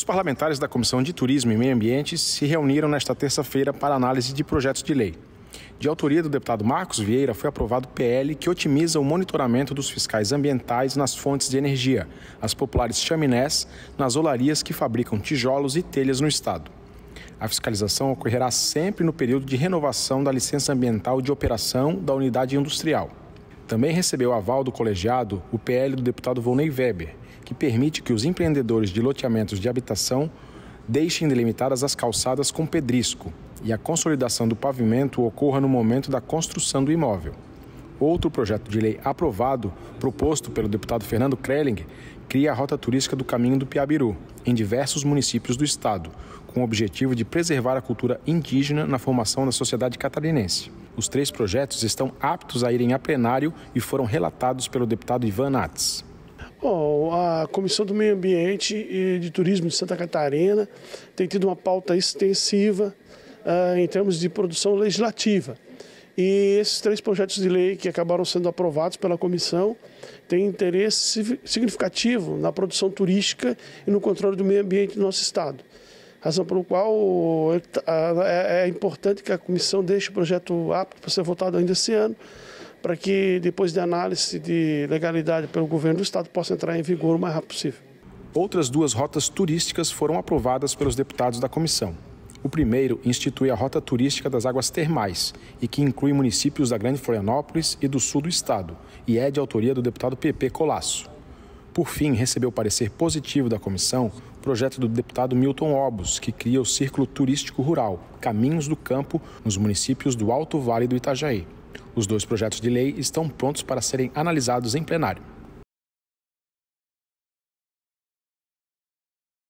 Os parlamentares da Comissão de Turismo e Meio Ambiente se reuniram nesta terça-feira para análise de projetos de lei. De autoria do deputado Marcos Vieira, foi aprovado o PL que otimiza o monitoramento dos fiscais ambientais nas fontes de energia, as populares chaminés, nas olarias que fabricam tijolos e telhas no estado. A fiscalização ocorrerá sempre no período de renovação da licença ambiental de operação da unidade industrial. Também recebeu aval do colegiado o PL do deputado Volney Weber, que permite que os empreendedores de loteamentos de habitação deixem delimitadas as calçadas com pedrisco e a consolidação do pavimento ocorra no momento da construção do imóvel. Outro projeto de lei aprovado, proposto pelo deputado Fernando Krelling, cria a rota turística do Caminho do Piabiru, em diversos municípios do estado, com o objetivo de preservar a cultura indígena na formação da sociedade catarinense. Os três projetos estão aptos a irem a plenário e foram relatados pelo deputado Ivan Nats. Bom, a Comissão do Meio Ambiente e de Turismo de Santa Catarina tem tido uma pauta extensiva uh, em termos de produção legislativa. E esses três projetos de lei que acabaram sendo aprovados pela comissão têm interesse significativo na produção turística e no controle do meio ambiente do nosso Estado. Razão pelo qual é, é importante que a comissão deixe o projeto apto para ser votado ainda esse ano, para que depois de análise de legalidade pelo governo do Estado possa entrar em vigor o mais rápido possível. Outras duas rotas turísticas foram aprovadas pelos deputados da comissão. O primeiro institui a Rota Turística das Águas Termais e que inclui municípios da Grande Florianópolis e do sul do estado, e é de autoria do deputado PP Colasso. Por fim, recebeu parecer positivo da comissão o projeto do deputado Milton Obos, que cria o Círculo Turístico Rural Caminhos do Campo nos municípios do Alto Vale do Itajaí. Os dois projetos de lei estão prontos para serem analisados em plenário.